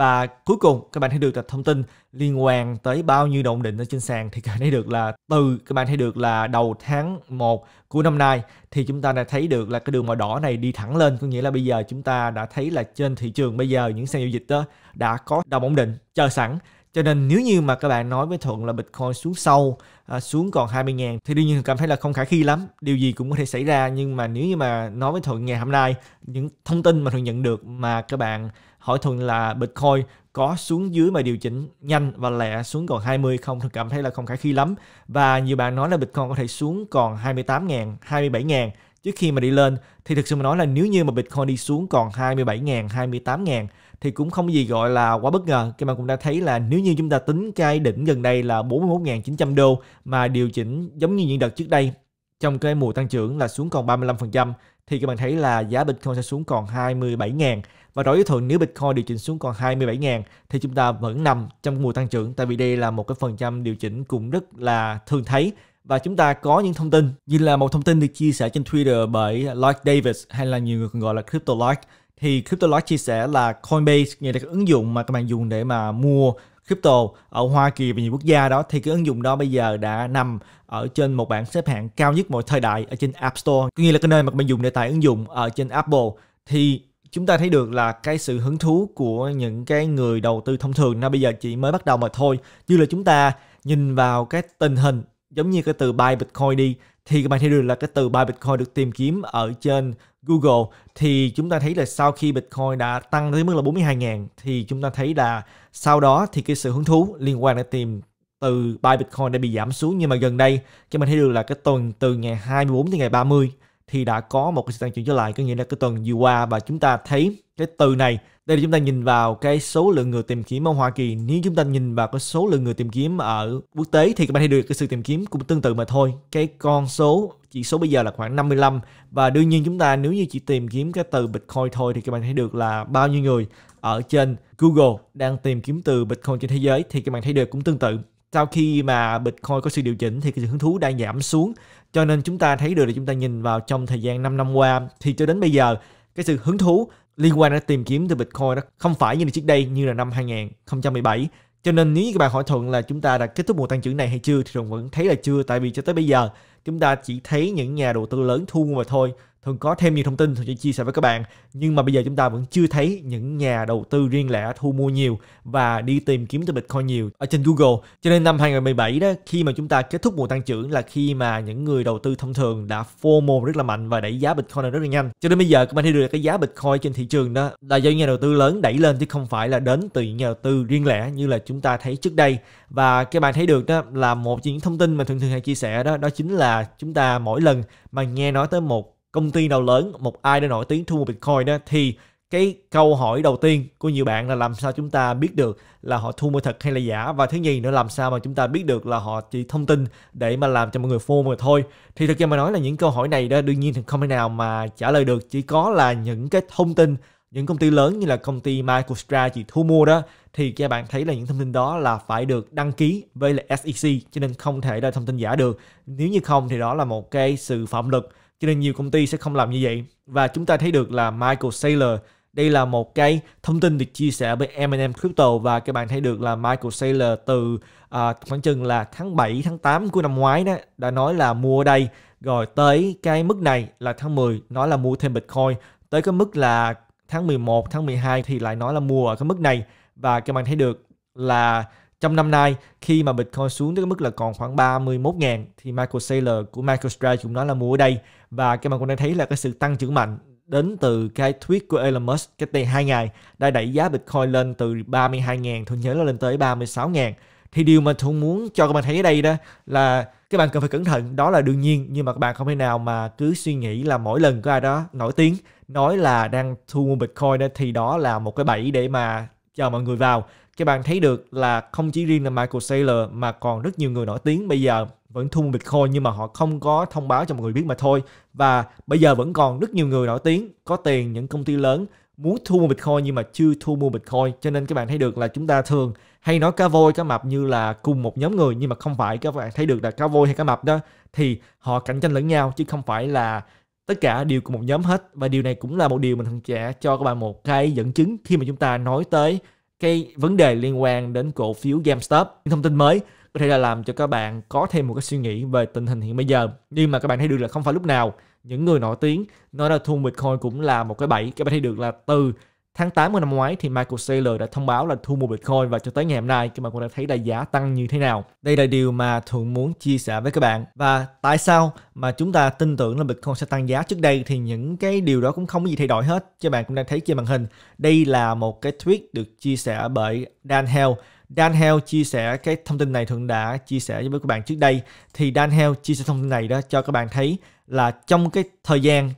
và cuối cùng các bạn thấy được là thông tin liên quan tới bao nhiêu động định ở trên sàn thì các bạn thấy được là từ các bạn thấy được là đầu tháng 1 của năm nay thì chúng ta đã thấy được là cái đường màu đỏ này đi thẳng lên có nghĩa là bây giờ chúng ta đã thấy là trên thị trường bây giờ những sàn giao dịch đó đã có đồng ổn định chờ sẵn cho nên nếu như mà các bạn nói với Thuận là Bitcoin xuống sâu à, xuống còn 20 000 thì đương nhiên cảm thấy là không khả thi lắm. Điều gì cũng có thể xảy ra nhưng mà nếu như mà nói với Thuận ngày hôm nay những thông tin mà Thuận nhận được mà các bạn hỏi Thuận là Bitcoin có xuống dưới mà điều chỉnh nhanh và lẹ xuống còn 20 không Thuận cảm thấy là không khả thi lắm. Và nhiều bạn nói là Bitcoin có thể xuống còn 28 000 27 000 trước khi mà đi lên thì thực sự mà nói là nếu như mà Bitcoin đi xuống còn 27.000, 28.000 thì cũng không gì gọi là quá bất ngờ. Các bạn cũng đã thấy là nếu như chúng ta tính cái đỉnh gần đây là 41.900 đô mà điều chỉnh giống như những đợt trước đây trong cái mùa tăng trưởng là xuống còn 35% thì các bạn thấy là giá Bitcoin sẽ xuống còn 27.000 và đối với thuận nếu Bitcoin điều chỉnh xuống còn 27.000 thì chúng ta vẫn nằm trong mùa tăng trưởng tại vì đây là một cái phần trăm điều chỉnh cũng rất là thường thấy và chúng ta có những thông tin như là một thông tin được chia sẻ trên Twitter bởi Lloyd Davis hay là nhiều người còn gọi là Crypto Lloyd thì Crypto Lloyd chia sẻ là Coinbase nghĩa là cái ứng dụng mà các bạn dùng để mà mua crypto ở Hoa Kỳ và nhiều quốc gia đó thì cái ứng dụng đó bây giờ đã nằm ở trên một bảng xếp hạng cao nhất mọi thời đại ở trên App Store có nghĩa là cái nơi mà các bạn dùng để tải ứng dụng ở trên Apple thì chúng ta thấy được là cái sự hứng thú của những cái người đầu tư thông thường nó bây giờ chỉ mới bắt đầu mà thôi như là chúng ta nhìn vào cái tình hình giống như cái từ buy Bitcoin đi thì các bạn thấy được là cái từ buy Bitcoin được tìm kiếm ở trên Google thì chúng ta thấy là sau khi Bitcoin đã tăng tới mức là 42.000 thì chúng ta thấy là sau đó thì cái sự hứng thú liên quan đến tìm từ buy Bitcoin đã bị giảm xuống nhưng mà gần đây các bạn thấy được là cái tuần từ ngày 24 tới ngày 30 thì đã có một cái sự tăng trưởng trở lại có nghĩa là cái tuần vừa qua và chúng ta thấy cái từ này đây là chúng ta nhìn vào cái số lượng người tìm kiếm ở Hoa Kỳ nếu chúng ta nhìn vào cái số lượng người tìm kiếm ở quốc tế thì các bạn thấy được cái sự tìm kiếm cũng tương tự mà thôi cái con số chỉ số bây giờ là khoảng 55 và đương nhiên chúng ta nếu như chỉ tìm kiếm cái từ Bitcoin thôi thì các bạn thấy được là bao nhiêu người ở trên Google đang tìm kiếm từ Bitcoin trên thế giới thì các bạn thấy được cũng tương tự sau khi mà Bitcoin có sự điều chỉnh thì cái sự hứng thú đang giảm xuống cho nên chúng ta thấy được là chúng ta nhìn vào trong thời gian 5 năm qua thì cho đến bây giờ cái sự hứng thú liên quan đến tìm kiếm từ Bitcoin đó không phải như là trước đây như là năm 2017 cho nên nếu như các bạn hỏi thuận là chúng ta đã kết thúc mùa tăng trưởng này hay chưa thì thuận vẫn thấy là chưa tại vì cho tới bây giờ chúng ta chỉ thấy những nhà đầu tư lớn thu mua mà thôi thường có thêm nhiều thông tin thường sẽ chia sẻ với các bạn nhưng mà bây giờ chúng ta vẫn chưa thấy những nhà đầu tư riêng lẻ thu mua nhiều và đi tìm kiếm từ Bitcoin nhiều ở trên Google cho nên năm 2017 đó khi mà chúng ta kết thúc mùa tăng trưởng là khi mà những người đầu tư thông thường đã FOMO rất là mạnh và đẩy giá Bitcoin lên rất là nhanh cho đến bây giờ các bạn thấy được cái giá Bitcoin trên thị trường đó là do nhà đầu tư lớn đẩy lên chứ không phải là đến từ những nhà đầu tư riêng lẻ như là chúng ta thấy trước đây và các bạn thấy được đó là một trong những thông tin mà thường thường hay chia sẻ đó đó chính là là chúng ta mỗi lần mà nghe nói tới một công ty nào lớn, một ai đó nổi tiếng thu mua Bitcoin đó thì cái câu hỏi đầu tiên của nhiều bạn là làm sao chúng ta biết được là họ thu mua thật hay là giả và thứ nhì nữa làm sao mà chúng ta biết được là họ chỉ thông tin để mà làm cho mọi người phô mà thôi thì thực ra mà nói là những câu hỏi này đó đương nhiên thì không thể nào mà trả lời được chỉ có là những cái thông tin những công ty lớn như là công ty MicroStrategy thu mua đó thì các bạn thấy là những thông tin đó là phải được đăng ký với là SEC cho nên không thể là thông tin giả được nếu như không thì đó là một cái sự phạm luật cho nên nhiều công ty sẽ không làm như vậy và chúng ta thấy được là Michael Saylor đây là một cái thông tin được chia sẻ với M&M Crypto và các bạn thấy được là Michael Saylor từ à, khoảng chừng là tháng 7, tháng 8 của năm ngoái đó đã nói là mua ở đây rồi tới cái mức này là tháng 10 nói là mua thêm Bitcoin tới cái mức là tháng 11, tháng 12 thì lại nói là mua ở cái mức này và các bạn thấy được là trong năm nay khi mà Bitcoin xuống tới cái mức là còn khoảng 31 ngàn thì Michael Saylor của MicroStrategy cũng nói là mua ở đây và các bạn cũng đang thấy là cái sự tăng trưởng mạnh đến từ cái tweet của Elon Musk cách đây 2 ngày đã đẩy giá Bitcoin lên từ 32 ngàn tôi nhớ là lên tới 36 ngàn thì điều mà tôi muốn cho các bạn thấy ở đây đó là các bạn cần phải cẩn thận đó là đương nhiên nhưng mà các bạn không thể nào mà cứ suy nghĩ là mỗi lần có ai đó nổi tiếng nói là đang thu mua Bitcoin thì đó là một cái bẫy để mà chờ mọi người vào. Các bạn thấy được là không chỉ riêng là Michael Saylor mà còn rất nhiều người nổi tiếng bây giờ vẫn thu mua Bitcoin nhưng mà họ không có thông báo cho mọi người biết mà thôi. Và bây giờ vẫn còn rất nhiều người nổi tiếng có tiền những công ty lớn muốn thu mua Bitcoin nhưng mà chưa thu mua Bitcoin cho nên các bạn thấy được là chúng ta thường hay nói cá voi cá mập như là cùng một nhóm người nhưng mà không phải các bạn thấy được là cá voi hay cá mập đó thì họ cạnh tranh lẫn nhau chứ không phải là tất cả đều của một nhóm hết và điều này cũng là một điều mình thường trả cho các bạn một cái dẫn chứng khi mà chúng ta nói tới cái vấn đề liên quan đến cổ phiếu GameStop những thông tin mới có thể là làm cho các bạn có thêm một cái suy nghĩ về tình hình hiện bây giờ nhưng mà các bạn thấy được là không phải lúc nào những người nổi tiếng nói là thun Bitcoin cũng là một cái bẫy các bạn thấy được là từ Tháng 8 của năm ngoái thì Michael Saylor đã thông báo là thu mua Bitcoin và cho tới ngày hôm nay các bạn cũng đã thấy là giá tăng như thế nào. Đây là điều mà Thuận muốn chia sẻ với các bạn. Và tại sao mà chúng ta tin tưởng là Bitcoin sẽ tăng giá trước đây thì những cái điều đó cũng không có gì thay đổi hết. Các bạn cũng đang thấy trên màn hình. Đây là một cái tweet được chia sẻ bởi Dan Hale Dan Hale chia sẻ cái thông tin này Thuận đã chia sẻ với các bạn trước đây thì Dan Hale chia sẻ thông tin này đó cho các bạn thấy là trong cái thời gian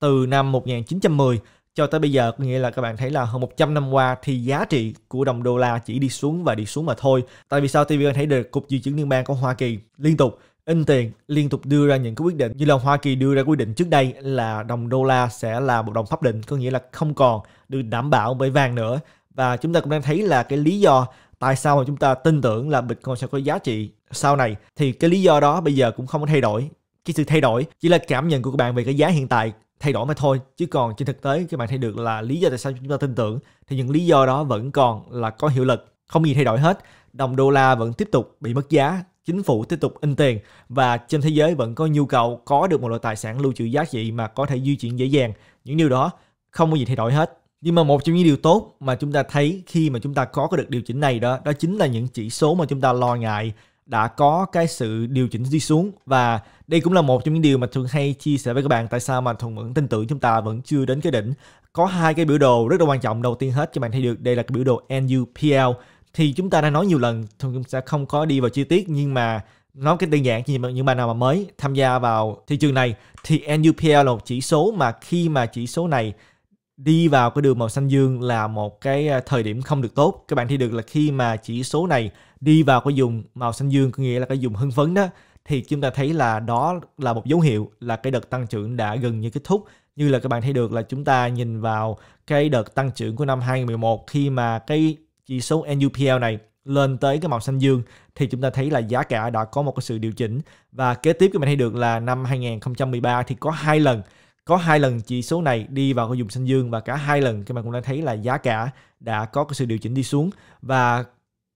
từ năm 1910 cho tới bây giờ có nghĩa là các bạn thấy là hơn 100 năm qua thì giá trị của đồng đô la chỉ đi xuống và đi xuống mà thôi. Tại vì sao TV thấy được Cục Dự trữ Liên bang của Hoa Kỳ liên tục in tiền liên tục đưa ra những cái quyết định như là Hoa Kỳ đưa ra quyết định trước đây là đồng đô la sẽ là một đồng pháp định có nghĩa là không còn được đảm bảo bởi vàng nữa và chúng ta cũng đang thấy là cái lý do tại sao mà chúng ta tin tưởng là Bitcoin sẽ có giá trị sau này thì cái lý do đó bây giờ cũng không có thay đổi cái sự thay đổi chỉ là cảm nhận của các bạn về cái giá hiện tại thay đổi mà thôi chứ còn trên thực tế các bạn thấy được là lý do tại sao chúng ta tin tưởng thì những lý do đó vẫn còn là có hiệu lực không gì thay đổi hết đồng đô la vẫn tiếp tục bị mất giá chính phủ tiếp tục in tiền và trên thế giới vẫn có nhu cầu có được một loại tài sản lưu trữ giá trị mà có thể di chuyển dễ dàng những điều đó không có gì thay đổi hết nhưng mà một trong những điều tốt mà chúng ta thấy khi mà chúng ta có cái được điều chỉnh này đó đó chính là những chỉ số mà chúng ta lo ngại đã có cái sự điều chỉnh đi xuống và đây cũng là một trong những điều mà thường hay chia sẻ với các bạn tại sao mà thuận vẫn tin tưởng chúng ta vẫn chưa đến cái đỉnh có hai cái biểu đồ rất là quan trọng đầu tiên hết cho bạn thấy được đây là cái biểu đồ NUPL thì chúng ta đã nói nhiều lần thường sẽ không có đi vào chi tiết nhưng mà nói cái đơn giản như những bạn nào mà mới tham gia vào thị trường này thì NUPL là một chỉ số mà khi mà chỉ số này đi vào cái đường màu xanh dương là một cái ờ, thời điểm không được tốt các bạn thấy được là khi mà chỉ số này đi vào cái dùng màu xanh dương có nghĩa là cái dùng hưng phấn đó thì chúng ta thấy là đó là một dấu hiệu là cái đợt tăng trưởng đã gần như kết thúc như là các bạn thấy được là chúng ta nhìn vào cái đợt tăng trưởng của năm 2011 khi mà cái chỉ số NUPL này lên tới cái màu xanh dương thì chúng ta thấy là giá cả đã có một cái sự điều chỉnh và kế tiếp các bạn thấy được là năm 2013 thì có hai lần có hai lần chỉ số này đi vào cái vùng xanh dương và cả hai lần các bạn cũng đã thấy là giá cả đã có cái sự điều chỉnh đi xuống và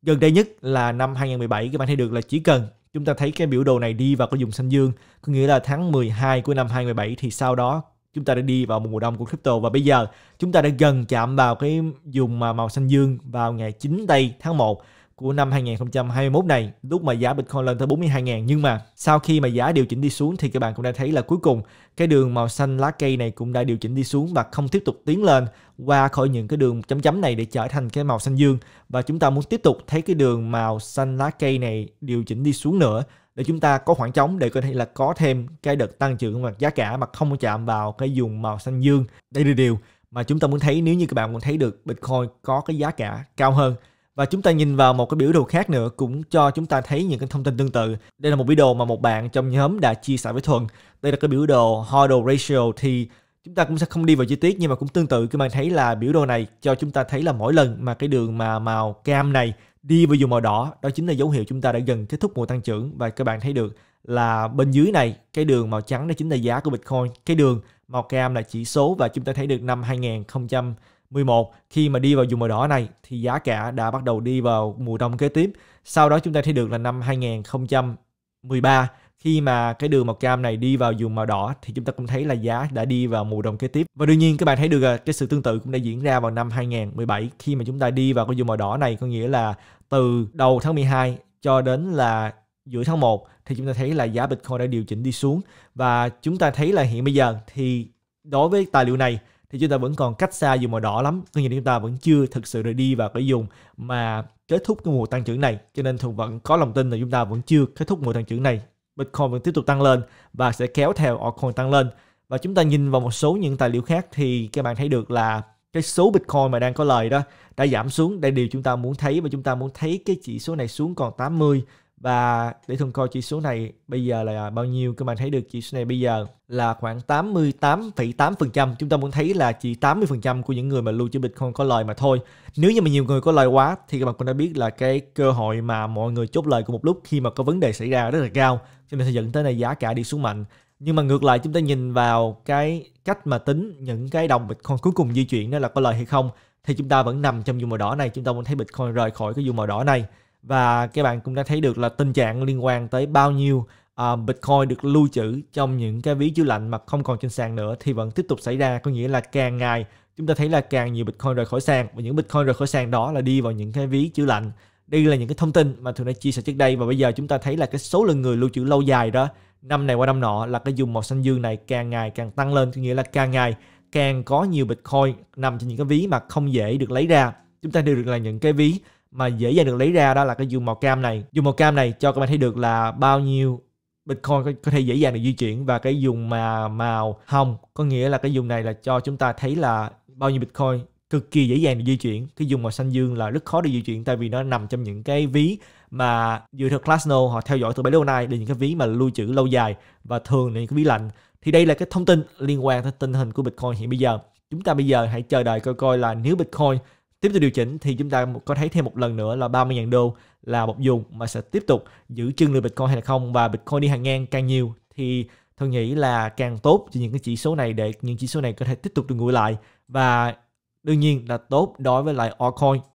gần đây nhất là năm 2017 các bạn thấy được là chỉ cần chúng ta thấy cái biểu đồ này đi vào cái vùng xanh dương có nghĩa là tháng 12 của năm 2017 thì sau đó chúng ta đã đi vào mùa đông của crypto và bây giờ chúng ta đã gần chạm vào cái vùng mà màu xanh dương vào ngày 9 tây tháng 1 của năm 2021 này lúc mà giá Bitcoin lên tới 42.000 nhưng mà sau khi mà giá điều chỉnh đi xuống thì các bạn cũng đã thấy là cuối cùng cái đường màu xanh lá cây này cũng đã điều chỉnh đi xuống và không tiếp tục tiến lên qua khỏi những cái đường chấm chấm này để trở thành cái màu xanh dương và chúng ta muốn tiếp tục thấy cái đường màu xanh lá cây này điều chỉnh đi xuống nữa để chúng ta có khoảng trống để có thể là có thêm cái đợt tăng trưởng mặt giá cả mà không chạm vào cái vùng màu xanh dương đây là điều mà chúng ta muốn thấy nếu như các bạn muốn thấy được Bitcoin có cái giá cả cao hơn và chúng ta nhìn vào một cái biểu đồ khác nữa cũng cho chúng ta thấy những cái thông tin tương tự. Đây là một biểu đồ mà một bạn trong nhóm đã chia sẻ với thuần Đây là cái biểu đồ Hodl Ratio thì chúng ta cũng sẽ không đi vào chi tiết nhưng mà cũng tương tự các bạn thấy là biểu đồ này cho chúng ta thấy là mỗi lần mà cái đường mà màu cam này đi vào vùng màu đỏ đó chính là dấu hiệu chúng ta đã gần kết thúc mùa tăng trưởng và các bạn thấy được là bên dưới này cái đường màu trắng đó chính là giá của Bitcoin cái đường màu cam là chỉ số và chúng ta thấy được năm 2000 11 khi mà đi vào dùng màu đỏ này thì giá cả đã bắt đầu đi vào mùa đông kế tiếp. Sau đó chúng ta thấy được là năm 2013 khi mà cái đường màu cam này đi vào dùng màu đỏ thì chúng ta cũng thấy là giá đã đi vào mùa đông kế tiếp. Và đương nhiên các bạn thấy được là cái sự tương tự cũng đã diễn ra vào năm 2017 khi mà chúng ta đi vào cái dùng màu đỏ này có nghĩa là từ đầu tháng 12 cho đến là giữa tháng 1 thì chúng ta thấy là giá Bitcoin đã điều chỉnh đi xuống và chúng ta thấy là hiện bây giờ thì đối với tài liệu này thì chúng ta vẫn còn cách xa vùng màu đỏ lắm có nghĩa là chúng ta vẫn chưa thực sự đi vào cái dùng mà kết thúc cái mùa tăng trưởng này cho nên thường vẫn có lòng tin là chúng ta vẫn chưa kết thúc mùa tăng trưởng này Bitcoin vẫn tiếp tục tăng lên và sẽ kéo theo altcoin tăng lên và chúng ta nhìn vào một số những tài liệu khác thì các bạn thấy được là cái số Bitcoin mà đang có lời đó đã giảm xuống đây điều chúng ta muốn thấy và chúng ta muốn thấy cái chỉ số này xuống còn 80 và để thường coi chỉ số này bây giờ là bao nhiêu các bạn thấy được chỉ số này bây giờ là khoảng 88,8% chúng ta muốn thấy là chỉ 80% của những người mà lưu trữ Bitcoin có lời mà thôi nếu như mà nhiều người có lời quá thì các bạn cũng đã biết là cái cơ hội mà mọi người chốt lời cùng một lúc khi mà có vấn đề xảy ra rất là cao cho nên sẽ dẫn tới là giá cả đi xuống mạnh nhưng mà ngược lại chúng ta nhìn vào cái cách mà tính những cái đồng Bitcoin cuối cùng di chuyển đó là có lời hay không thì chúng ta vẫn nằm trong vùng màu đỏ này chúng ta muốn thấy Bitcoin rời khỏi cái vùng màu đỏ này và các bạn cũng đã thấy được là tình trạng liên quan tới bao nhiêu uh, Bitcoin được lưu trữ trong những cái ví chứa lạnh mà không còn trên sàn nữa thì vẫn tiếp tục xảy ra có nghĩa là càng ngày chúng ta thấy là càng nhiều Bitcoin rời khỏi sàn và những Bitcoin rời khỏi sàn đó là đi vào những cái ví chứa lạnh đây là những cái thông tin mà thường đã chia sẻ trước đây và bây giờ chúng ta thấy là cái số lượng người lưu trữ lâu dài đó năm này qua năm nọ là cái dùng màu xanh dương này càng ngày càng tăng lên có nghĩa là càng ngày càng có nhiều Bitcoin nằm trên những cái ví mà không dễ được lấy ra chúng ta đều được là những cái ví mà dễ dàng được lấy ra đó là cái dùng màu cam này dùng màu cam này cho các bạn thấy được là bao nhiêu Bitcoin có, có thể dễ dàng được di chuyển và cái dùng mà màu hồng có nghĩa là cái dùng này là cho chúng ta thấy là bao nhiêu Bitcoin cực kỳ dễ dàng được di chuyển cái dùng màu xanh dương là rất khó để di chuyển tại vì nó nằm trong những cái ví mà dựa theo Classno họ theo dõi từ bấy lâu nay là những cái ví mà lưu trữ lâu dài và thường là những cái ví lạnh thì đây là cái thông tin liên quan tới tình hình của Bitcoin hiện bây giờ chúng ta bây giờ hãy chờ đợi coi coi là nếu Bitcoin tiếp tục điều chỉnh thì chúng ta có thấy thêm một lần nữa là 30.000 đô là một vùng mà sẽ tiếp tục giữ chân được Bitcoin hay là không và Bitcoin đi hàng ngang càng nhiều thì tôi nghĩ là càng tốt cho những cái chỉ số này để những chỉ số này có thể tiếp tục được ngồi lại và đương nhiên là tốt đối với lại altcoin